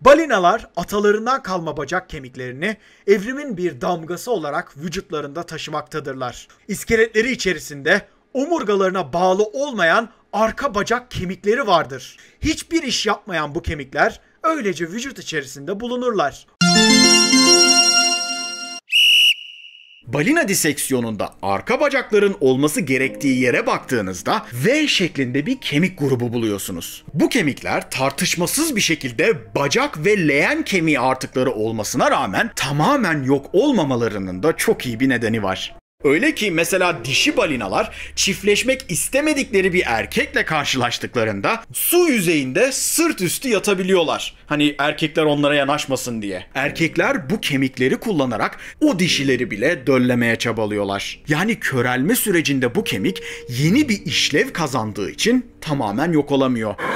Balinalar atalarından kalma bacak kemiklerini evrimin bir damgası olarak vücutlarında taşımaktadırlar. İskeletleri içerisinde omurgalarına bağlı olmayan arka bacak kemikleri vardır. Hiçbir iş yapmayan bu kemikler öylece vücut içerisinde bulunurlar. balina diseksiyonunda arka bacakların olması gerektiği yere baktığınızda V şeklinde bir kemik grubu buluyorsunuz. Bu kemikler tartışmasız bir şekilde bacak ve leğen kemiği artıkları olmasına rağmen tamamen yok olmamalarının da çok iyi bir nedeni var. Öyle ki mesela dişi balinalar çiftleşmek istemedikleri bir erkekle karşılaştıklarında su yüzeyinde sırt üstü yatabiliyorlar. Hani erkekler onlara yanaşmasın diye. Erkekler bu kemikleri kullanarak o dişileri bile döllemeye çabalıyorlar. Yani körelme sürecinde bu kemik yeni bir işlev kazandığı için tamamen yok olamıyor.